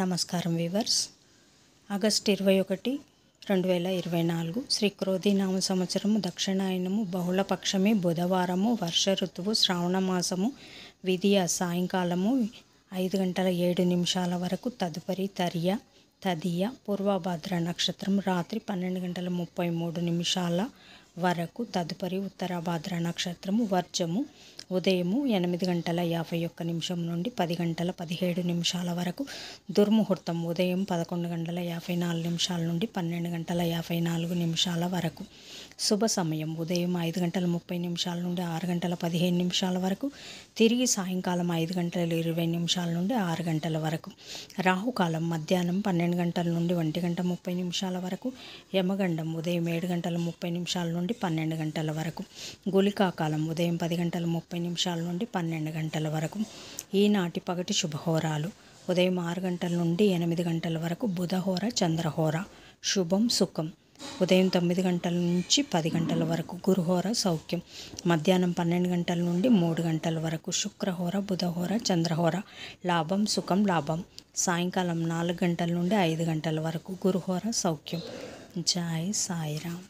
నమస్కారం viewers August ఇరవై ఒకటి రెండు వేల ఇరవై నాలుగు శ్రీ క్రోధినామ సంవత్సరము దక్షిణాయనము బహుళపక్షమే బుధవారము వర్ష ఋతువు శ్రావణ మాసము విధియ సాయంకాలము ఐదు గంటల ఏడు నిమిషాల వరకు తదుపరి తరియ తదియ పూర్వభద్ర నక్షత్రం రాత్రి పన్నెండు గంటల ముప్పై మూడు నిమిషాల వరకు తదుపరి ఉత్తరాభద్ర నక్షత్రము వర్జము ఉదయము ఎనిమిది గంటల యాభై ఒక్క నిమిషం నుండి పది గంటల పదిహేడు నిమిషాల వరకు దుర్ముహూర్తం ఉదయం పదకొండు గంటల యాభై నాలుగు నిమిషాల నుండి పన్నెండు గంటల యాభై నాలుగు నిమిషాల వరకు శుభ సమయం ఉదయం ఐదు గంటల ముప్పై నిమిషాల నుండి ఆరు గంటల పదిహేను నిమిషాల వరకు తిరిగి సాయంకాలం ఐదు గంటల ఇరవై నిమిషాల నుండి ఆరు గంటల వరకు రాహుకాలం మధ్యాహ్నం పన్నెండు గంటల నుండి ఒంటి గంట ముప్పై నిమిషాల వరకు యమగండం ఉదయం ఏడు గంటల ముప్పై నిమిషాల నుండి పన్నెండు గంటల వరకు గులికాకాలం ఉదయం పది గంటల ముప్పై ఇరవై నిమిషాల నుండి పన్నెండు గంటల వరకు ఈనాటి పగటి శుభహోరాలు ఉదయం ఆరు గంటల నుండి ఎనిమిది గంటల వరకు బుధహోర చంద్రహోర శుభం సుఖం ఉదయం తొమ్మిది గంటల నుంచి పది గంటల వరకు గురుహోర సౌఖ్యం మధ్యాహ్నం పన్నెండు గంటల నుండి మూడు గంటల వరకు శుక్రహోర బుధహోర చంద్రహోర లాభం సుఖం లాభం సాయంకాలం నాలుగు గంటల నుండి ఐదు గంటల వరకు గురుహోర సౌఖ్యం జై సాయిరామ్